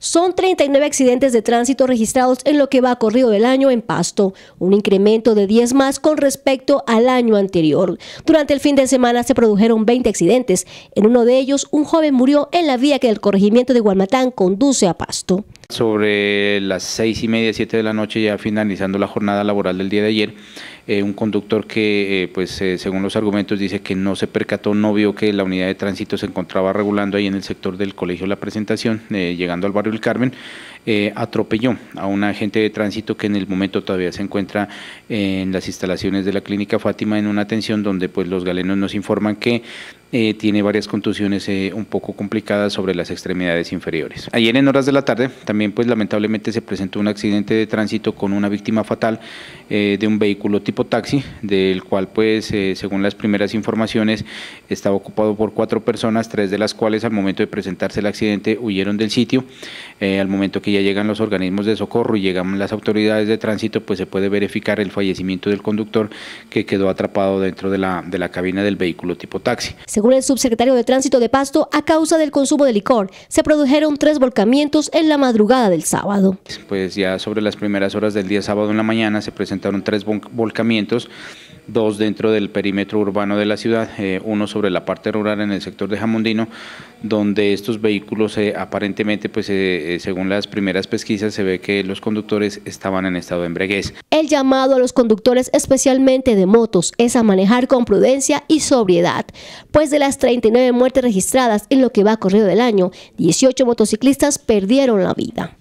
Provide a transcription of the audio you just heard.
Son 39 accidentes de tránsito registrados en lo que va corrido del año en Pasto, un incremento de 10 más con respecto al año anterior. Durante el fin de semana se produjeron 20 accidentes. En uno de ellos, un joven murió en la vía que el corregimiento de Guamatán conduce a Pasto. Sobre las seis y media, siete de la noche, ya finalizando la jornada laboral del día de ayer, eh, un conductor que, eh, pues, eh, según los argumentos, dice que no se percató, no vio que la unidad de tránsito se encontraba regulando ahí en el sector del Colegio La Presentación, llegando al barrio El Carmen, atropelló a un agente de tránsito que en el momento todavía se encuentra en las instalaciones de la Clínica Fátima en una atención donde, pues, los galenos nos informan que eh, tiene varias contusiones eh, un poco complicadas sobre las extremidades inferiores. Ayer en horas de la tarde también pues lamentablemente se presentó un accidente de tránsito con una víctima fatal eh, de un vehículo tipo taxi, del cual pues según las primeras informaciones estaba ocupado por cuatro personas, tres de las cuales al momento de presentarse el accidente huyeron del sitio. Eh, al momento que ya llegan los organismos de socorro y llegan las autoridades de tránsito, pues se puede verificar el fallecimiento del conductor que quedó atrapado dentro de la, de la cabina del vehículo tipo taxi. Según el subsecretario de Tránsito de Pasto, a causa del consumo de licor, se produjeron tres volcamientos en la madrugada del sábado. Pues ya sobre las primeras horas del día sábado en la mañana se presentaron tres volcamientos dos dentro del perímetro urbano de la ciudad, eh, uno sobre la parte rural en el sector de Jamundino, donde estos vehículos eh, aparentemente, pues eh, según las primeras pesquisas, se ve que los conductores estaban en estado de embriaguez. El llamado a los conductores, especialmente de motos, es a manejar con prudencia y sobriedad, pues de las 39 muertes registradas en lo que va a corrido del año, 18 motociclistas perdieron la vida.